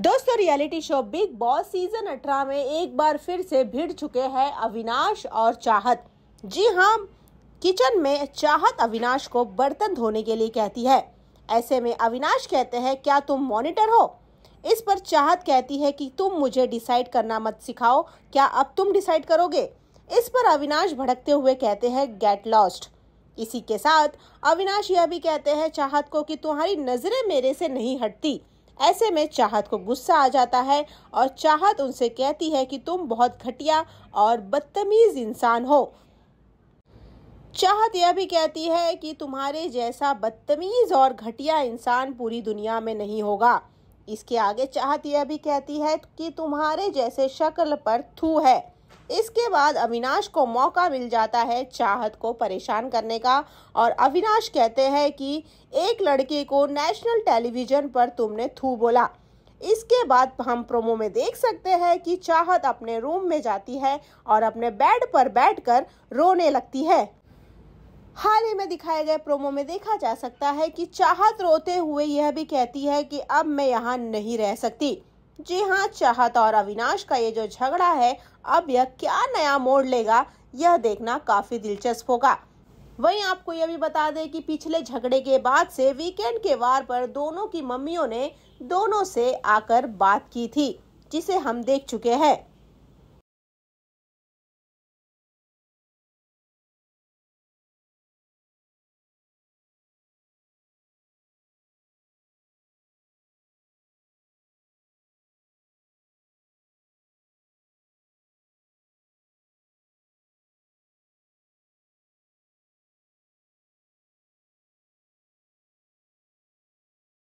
दोस्तों reality show Bigg Boss season 18 में एक बार फिर से भिड़ चुके हैं अविनाश और चाहत जी हाँ किचन में चाहत अविनाश को बर्तन धोने के लिए कहती है ऐसे में अविनाश कहते हैं क्या तुम मॉनिटर हो इस पर चाहत कहती है कि तुम मुझे डिसाइड करना मत सिखाओ क्या अब तुम डिसाइड करोगे इस पर अविनाश भड़कते हुए कहते हैं गेट लॉस्ट इसी के साथ अविनाश यह भी कहते हैं चाहत को कि तुम्हारी नज़रें मेरे से नहीं हटती ऐसे में चाहत को गुस्सा आ जाता है और चाहत उनसे कहती है कि तुम बहुत घटिया और बदतमीज इंसान हो चाहत यह भी कहती है कि तुम्हारे जैसा बदतमीज और घटिया इंसान पूरी दुनिया में नहीं होगा इसके आगे चाहत यह भी कहती है कि तुम्हारे जैसे शक्ल पर थू है इसके बाद अविनाश को मौका मिल जाता है चाहत को परेशान करने का और अविनाश कहते हैं कि एक लड़के को नेशनल टेलीविज़न पर तुमने थू बोला इसके बाद हम प्रोमो में देख सकते हैं कि चाहत अपने रूम में जाती है और अपने बेड पर बैठकर रोने लगती है हाल ही में दिखाए गए प्रोमो में देखा जा सकता है कि चाहत रोते हुए यह भी कहती है कि अब मैं यहाँ नहीं रह सकती जी हाँ चाहत और अविनाश का ये जो झगड़ा है अब यह क्या नया मोड़ लेगा यह देखना काफी दिलचस्प होगा वहीं आपको यह भी बता दें कि पिछले झगड़े के बाद से वीकेंड के वार पर दोनों की मम्मियों ने दोनों से आकर बात की थी जिसे हम देख चुके हैं